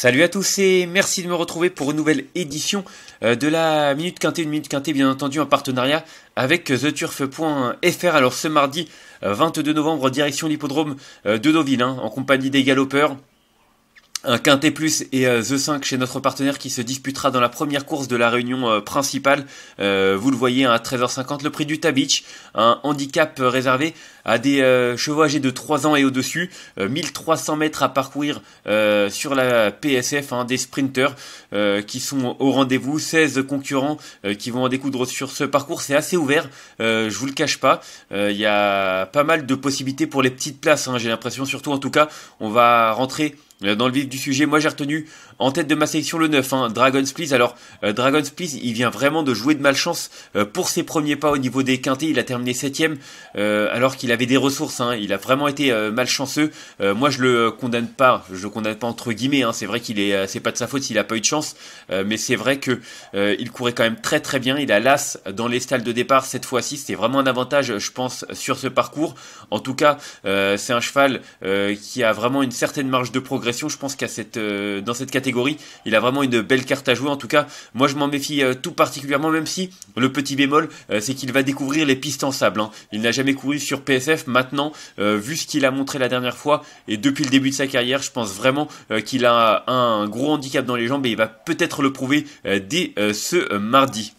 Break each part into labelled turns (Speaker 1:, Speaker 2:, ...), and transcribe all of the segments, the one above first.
Speaker 1: Salut à tous et merci de me retrouver pour une nouvelle édition euh, de la Minute Quintée, une Minute Quintée bien entendu en partenariat avec theturf.fr. Alors ce mardi 22 euh, novembre, direction l'hippodrome euh, de Deauville hein, en compagnie des galopeurs un quintet plus et euh, The 5 chez notre partenaire qui se disputera dans la première course de la réunion euh, principale. Euh, vous le voyez hein, à 13h50, le prix du Tabich, un handicap réservé à des chevaux âgés de 3 ans et au-dessus, 1300 mètres à parcourir sur la PSF, hein, des sprinters qui sont au rendez-vous, 16 concurrents qui vont en découdre sur ce parcours, c'est assez ouvert, je vous le cache pas, il y a pas mal de possibilités pour les petites places, hein, j'ai l'impression, surtout en tout cas, on va rentrer euh, dans le vif du sujet, moi j'ai retenu en tête de ma sélection le 9, hein, Dragon's Please. Alors, euh, Dragon's Please, il vient vraiment de jouer de malchance euh, pour ses premiers pas au niveau des quintés. Il a terminé 7 euh, alors qu'il avait des ressources. Hein. il a vraiment été euh, malchanceux. Euh, moi, je le condamne pas. Je le condamne pas entre guillemets. Hein. c'est vrai qu'il est, c'est pas de sa faute s'il a pas eu de chance. mais c'est vrai que il courait quand même très très bien. Il a l'as dans les stalles de départ cette fois-ci. C'était vraiment un avantage, je pense, sur ce parcours. En tout cas, c'est un cheval qui a vraiment une certaine marge de progression. Je pense qu'à cette dans cette catégorie il a vraiment une belle carte à jouer. En tout cas, moi je m'en méfie euh, tout particulièrement, même si le petit bémol, euh, c'est qu'il va découvrir les pistes en sable. Hein. Il n'a jamais couru sur PSF. Maintenant, euh, vu ce qu'il a montré la dernière fois et depuis le début de sa carrière, je pense vraiment qu'il a un gros handicap dans les jambes et il va peut-être le prouver dès ce mardi.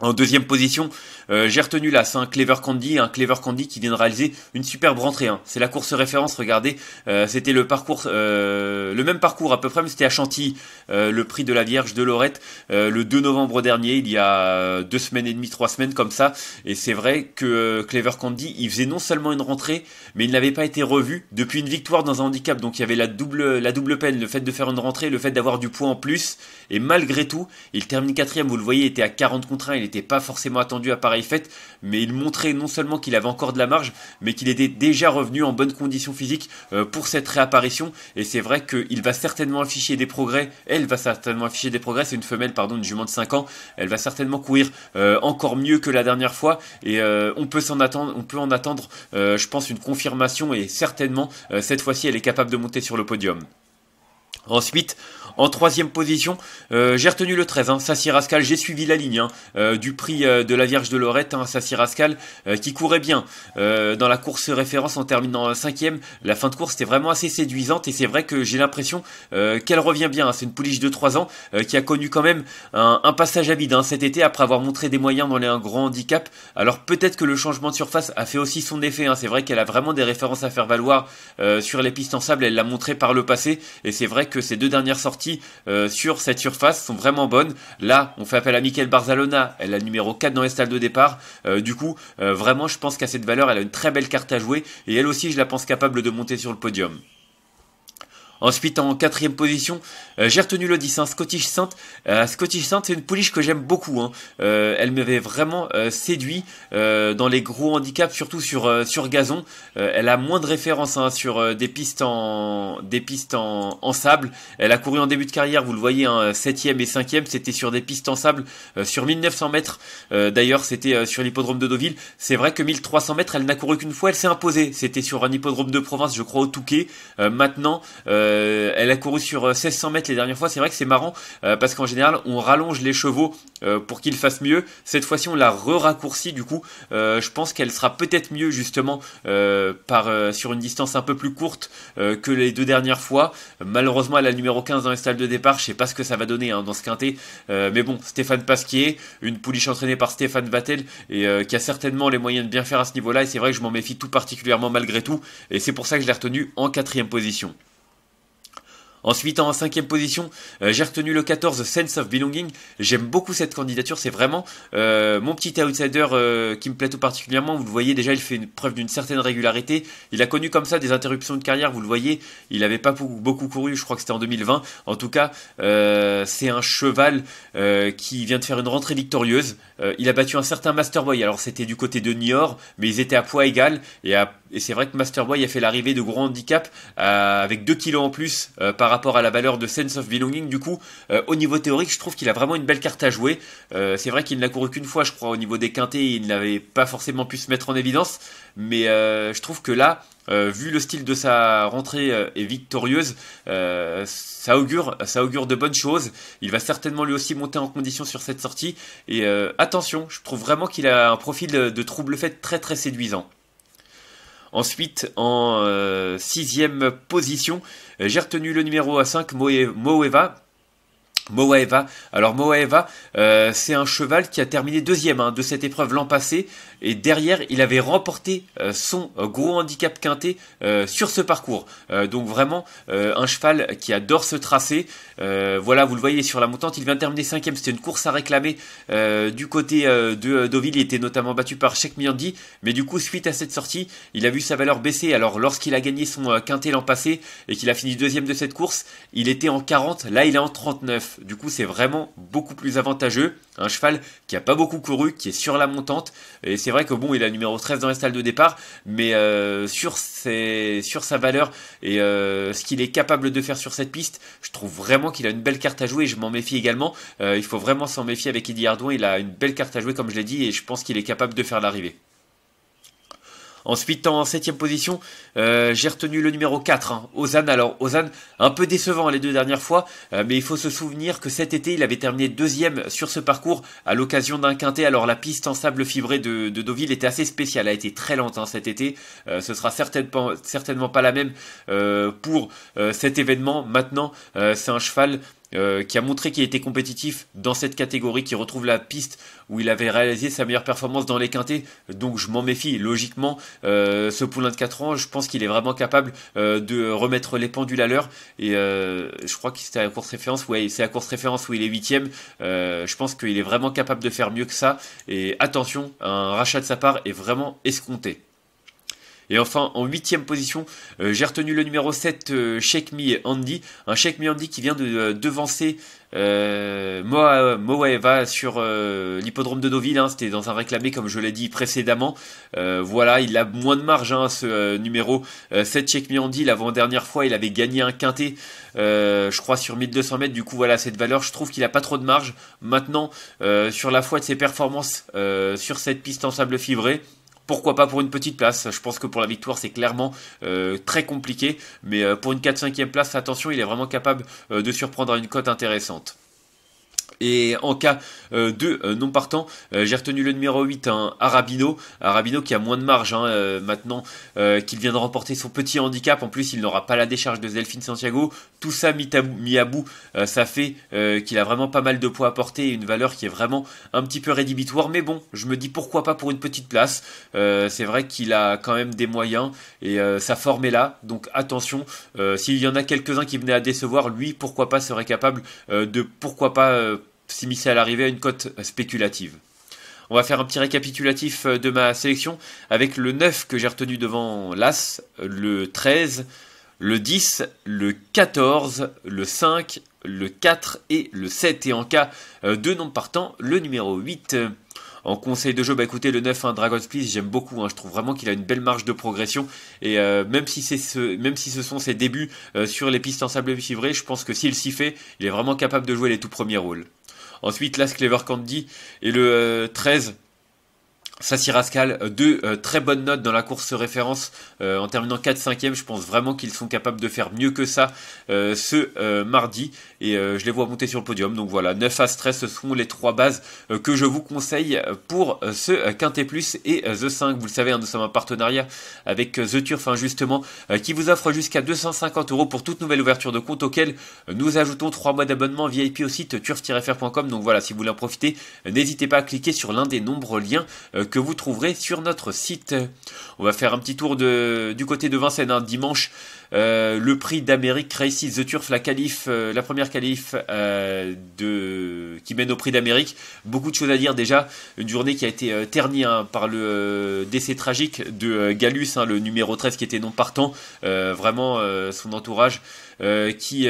Speaker 1: En deuxième position, euh, j'ai retenu là, c'est un Clever Candy, un Clever Candy qui vient de réaliser une superbe rentrée. Hein. C'est la course référence, regardez. Euh, c'était le parcours, euh, le même parcours à peu près, mais c'était à Chantilly, le prix de la Vierge de Lorette, le 2 novembre dernier, il y a deux semaines et demie, trois semaines comme ça. Et c'est vrai que Clever Candy, il faisait non seulement une rentrée, mais il n'avait pas été revu depuis une victoire dans un handicap. Donc il y avait la double, la double peine, le fait de faire une rentrée, le fait d'avoir du poids en plus. Et malgré tout, il termine quatrième. Vous le voyez, il était à 40 contre 1, il n'était pas forcément attendu à pareil fait, mais il montrait non seulement qu'il avait encore de la marge, mais qu'il était déjà revenu en bonne condition physique euh, pour cette réapparition. Et c'est vrai qu'il va certainement afficher des progrès. Elle va certainement afficher des progrès. C'est une femelle, pardon, une jument de 5 ans. Elle va certainement courir euh, encore mieux que la dernière fois. Et euh, on peut s'en attendre, on peut en attendre, je pense, une confirmation. Et certainement, cette fois-ci, elle est capable de monter sur le podium. Ensuite, en troisième position, euh, j'ai retenu le 13, hein, Sassi Rascal, j'ai suivi la ligne hein, euh, du prix euh, de la Vierge de Lorette, hein, Sassi Rascal qui courait bien dans la course référence en terminant cinquième. La fin de course était vraiment assez séduisante et c'est vrai que j'ai l'impression qu'elle revient bien. Hein. c'est une pouliche de 3 ans qui a connu quand même un, passage à vide hein, cet été après avoir montré des moyens dans les un grand handicap. Alors peut-être que le changement de surface a fait aussi son effet. C'est vrai qu'elle a vraiment des références à faire valoir sur les pistes en sable. Elle l'a montré par le passé et c'est vrai que ces deux dernières sorties euh, sur cette surface sont vraiment bonnes. Là, on fait appel à Mikel Barzalona, elle a le numéro 4 dans les salles de départ. Euh, du coup, euh, vraiment, je pense qu'à cette valeur, elle a une très belle carte à jouer et elle aussi, je la pense capable de monter sur le podium. Ensuite, en quatrième position, euh, j'ai retenu le hein, Scottish Saint. Euh, Scottish Saint, c'est une pouliche que j'aime beaucoup. Hein. Euh, elle m'avait vraiment séduit dans les gros handicaps, surtout sur, sur gazon. elle a moins de références hein, sur des pistes, en, des pistes en, sable. Elle a couru en début de carrière, vous le voyez, 7 septième et 5 c'était sur des pistes en sable, sur 1900 mètres. D'ailleurs, c'était sur l'hippodrome de Deauville. C'est vrai que 1300 mètres, elle n'a couru qu'une fois, elle s'est imposée. C'était sur un hippodrome de province, je crois, au Touquet. maintenant, euh, elle a couru sur 1600 euh, mètres les dernières fois. C'est vrai que c'est marrant euh, parce qu'en général, on rallonge les chevaux pour qu'ils fassent mieux. Cette fois-ci, on l'a re Du coup, je pense qu'elle sera peut-être mieux justement sur une distance un peu plus courte que les deux dernières fois. Malheureusement, elle a le numéro 15 dans les stalles de départ. Je sais pas ce que ça va donner hein, dans ce quintet. mais bon, Stéphane Pasquier, une pouliche entraînée par Stéphane Vattel et qui a certainement les moyens de bien faire à ce niveau-là. Et c'est vrai que je m'en méfie tout particulièrement malgré tout. Et c'est pour ça que je l'ai retenu en quatrième position. Ensuite, en cinquième position, euh, j'ai retenu le 14 Sense of Belonging. J'aime beaucoup cette candidature. C'est vraiment euh, mon petit outsider euh, qui me plaît tout particulièrement. Vous le voyez déjà, il fait une preuve d'une certaine régularité. Il a connu comme ça des interruptions de carrière. Vous le voyez, il n'avait pas beaucoup couru. Je crois que c'était en 2020. En tout cas, c'est un cheval qui vient de faire une rentrée victorieuse. il a battu un certain Masterboy. Alors c'était du côté de Niort, mais ils étaient à poids égal. Et, c'est vrai que Masterboy a fait l'arrivée de gros handicap avec 2 kilos en plus par rapport à la valeur de Sense of Belonging. Du coup, euh, au niveau théorique, je trouve qu'il a vraiment une belle carte à jouer. Euh, c'est vrai qu'il n'a couru qu'une fois, je crois, au niveau des quintés, il n'avait pas forcément pu se mettre en évidence. Mais euh, je trouve que là, vu le style de sa rentrée est victorieuse, ça augure, ça augure de bonnes choses. Il va certainement lui aussi monter en condition sur cette sortie. Et attention, je trouve vraiment qu'il a un profil de trouble fait très très séduisant. Ensuite, en euh, sixième position, j'ai retenu le numéro à 5, Moeva, Moeva, Alors Moaeva, euh, c'est un cheval qui a terminé deuxième hein, de cette épreuve l'an passé. Et derrière, il avait remporté euh, son euh, gros handicap quinté sur ce parcours. donc vraiment un cheval qui adore se tracer. voilà, vous le voyez sur la montante, il vient de terminer cinquième. C'était une course à réclamer du côté de Deauville. Il était notamment battu par Sheikh Miandi. Mais du coup, suite à cette sortie, il a vu sa valeur baisser. Alors lorsqu'il a gagné son quinté l'an passé et qu'il a fini deuxième de cette course, il était en 40. Là, il est en 39. Du coup, c'est vraiment beaucoup plus avantageux. Un cheval qui n'a pas beaucoup couru, qui est sur la montante. Et c'est vrai que bon, il a numéro 13 dans la salle de départ, mais euh, sur, sa valeur et euh, ce qu'il est capable de faire sur cette piste, je trouve vraiment qu'il a une belle carte à jouer. Et je m'en méfie également. Euh, il faut vraiment s'en méfier avec Eddie Hardouin. Il a une belle carte à jouer, comme je l'ai dit, et je pense qu'il est capable de faire l'arrivée. Ensuite, en septième position, euh, j'ai retenu le numéro 4, hein, Ozan. Alors, Ozan, un peu décevant les deux dernières fois, euh, mais il faut se souvenir que cet été, il avait terminé deuxième sur ce parcours à l'occasion d'un quintet. Alors, la piste en sable fibré de, de Deauville était assez spéciale, a été très lente hein, cet été. Euh, ce sera certainement pas la même pour cet événement. Maintenant, c'est un cheval euh, qui a montré qu'il était compétitif dans cette catégorie, qui retrouve la piste où il avait réalisé sa meilleure performance dans les quintés. Donc je m'en méfie. Logiquement, euh, ce poulain de 4 ans, je pense qu'il est vraiment capable euh, de remettre les pendules à l'heure. Et je crois que c'était à la course référence. Ouais, c'est à la course référence où il est 8 Je pense qu'il est vraiment capable de faire mieux que ça. Et attention, un rachat de sa part est vraiment escompté. Et enfin, en huitième position, euh, j'ai retenu le numéro 7, euh, Andy. Un Shake Me Andy qui vient de euh, devancer euh, Moa, Moeva sur l'hippodrome de Deauville. Hein. C'était dans un réclamé, comme je l'ai dit précédemment. voilà, il a moins de marge, hein, ce numéro 7, Shake Me Andy. L'avant-dernière fois, il avait gagné un quintet, je crois, sur 1200 mètres. Du coup, voilà, cette valeur, je trouve qu'il a pas trop de marge. Maintenant, sur la foi de ses performances sur cette piste en sable fibré, pourquoi pas pour une petite place. Je pense que pour la victoire, c'est clairement euh, très compliqué. Mais euh, pour une 4-5e place, attention, il est vraiment capable euh, de surprendre à une cote intéressante. Et en cas euh, de euh, non partant, euh, j'ai retenu le numéro 8, un hein, Arabino. Arabino qui a moins de marge hein, maintenant qu'il vient de remporter son petit handicap. En plus, il n'aura pas la décharge de Delphine Santiago. Tout ça mis, à bout, ça fait qu'il a vraiment pas mal de poids à porter et une valeur qui est vraiment un petit peu rédhibitoire. Mais bon, je me dis pourquoi pas pour une petite place. C'est vrai qu'il a quand même des moyens et sa forme est là. Donc attention, s'il y en a quelques-uns qui venaient à décevoir, lui, pourquoi pas serait capable de pourquoi pas s'immiscer à l'arrivée à une cote spéculative. On va faire un petit récapitulatif euh, de ma sélection avec le 9 que j'ai retenu devant l'As, le 13, le 10, le 14, le 5, le 4 et le 7. Et en cas euh, de non partant, le numéro 8. En conseil de jeu, bah écoutez, le 9, hein, Dragon's Please, j'aime beaucoup. Hein. je trouve vraiment qu'il a une belle marge de progression. Et euh, même, si ce, même si ce sont ses débuts sur les pistes en sable fibré, je pense que s'il s'y fait, il est vraiment capable de jouer les tout premiers rôles. Ensuite, l'As Clever Candy et le 13 euh, Sassi Rascal, euh, deux euh, très bonnes notes dans la course référence euh, en terminant 4-5e. Je pense vraiment qu'ils sont capables de faire mieux que ça ce mardi. Et je les vois monter sur le podium. Donc voilà, 9 à 13, ce sont les trois bases que je vous conseille pour ce Quintet Plus et The 5. Vous le savez, hein, nous sommes en partenariat avec The Turf, hein, justement, qui vous offre jusqu'à 250 euros pour toute nouvelle ouverture de compte auquel nous ajoutons 3 mois d'abonnement VIP au site turf-fr.com. Donc voilà, si vous voulez en profiter, n'hésitez pas à cliquer sur l'un des nombreux liens que vous trouverez sur notre site. On va faire un petit tour de, du côté de Vincennes. Hein. Dimanche, euh, le prix d'Amérique Crazy The Turf, la, qualif, euh, la première qualif euh, de, qui mène au prix d'Amérique. Beaucoup de choses à dire déjà. Une journée qui a été ternie hein, par le décès tragique de Gallus, hein, le numéro 13 qui était non partant. vraiment, son entourage qui,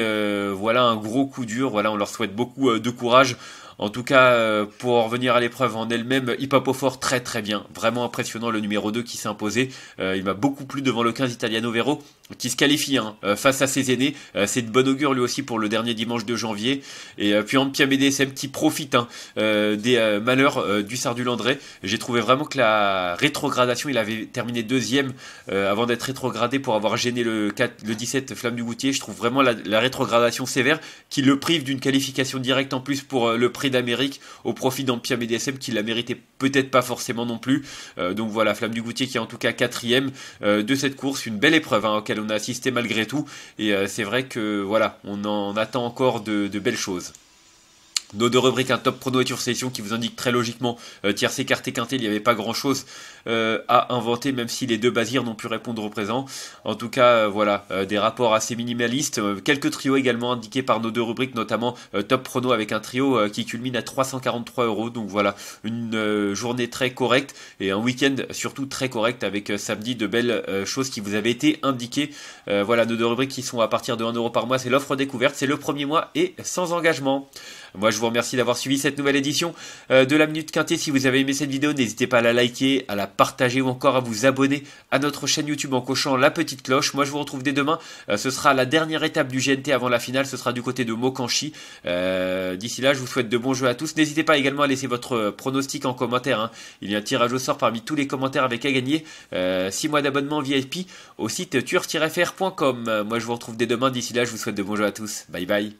Speaker 1: voilà, un gros coup dur. Voilà, on leur souhaite beaucoup de courage. En tout cas, euh, pour revenir à l'épreuve en elle-même, Hippapofort très très bien. Vraiment impressionnant le numéro 2 qui s'est imposé. Euh, il m'a beaucoup plu devant le 15 Italiano Vero qui se qualifie hein, euh, face à ses aînés. Euh, c'est de bonne augure lui aussi pour le dernier dimanche de janvier. Et euh, puis Ampia BDSM qui profite hein, des malheurs du Sardulandré. J'ai trouvé vraiment que la rétrogradation, il avait terminé deuxième avant d'être rétrogradé pour avoir gêné le, 17 Flamme du Goutier. Je trouve vraiment la, rétrogradation sévère qui le prive d'une qualification directe en plus pour le prix d'Amérique au profit d'Ampia BDSM qui la méritait peut-être pas forcément non plus. donc voilà, Flamme du Goutier qui est en tout cas quatrième de cette course. Une belle épreuve hein, auquel on a assisté malgré tout. Et euh, c'est vrai que voilà, on en attend encore de, de belles choses. Nos deux rubriques, un top prono et une qui vous indique très logiquement euh, tiers écarté quinté, il n'y avait pas grand chose euh, à inventer, même si les deux basires n'ont pu répondre au présent. En tout cas, euh, voilà, des rapports assez minimalistes. quelques trios également indiqués par nos deux rubriques, notamment top prono avec un trio qui culmine à 343 euros. Donc voilà, une journée très correcte et un week-end surtout très correct avec samedi de belles choses qui vous avaient été indiquées. voilà, nos deux rubriques qui sont à partir de 1 euro par mois, c'est l'offre découverte, c'est le premier mois et sans engagement. Moi, je vous remercie d'avoir suivi cette nouvelle édition euh, de la Minute Quintée. Si vous avez aimé cette vidéo, n'hésitez pas à la liker, à la partager ou encore à vous abonner à notre chaîne YouTube en cochant la petite cloche. Moi, je vous retrouve dès demain. Euh, ce sera la dernière étape du GNT avant la finale. Ce sera du côté de Mokanchi. Euh, d'ici là, je vous souhaite de bons jeux à tous. N'hésitez pas également à laisser votre pronostic en commentaire. Hein. Il y a un tirage au sort parmi tous les commentaires avec à gagner. 6 mois d'abonnement VIP au site tur-fr.com. Moi, je vous retrouve dès demain. D'ici là, je vous souhaite de bons jeux à tous. Bye bye.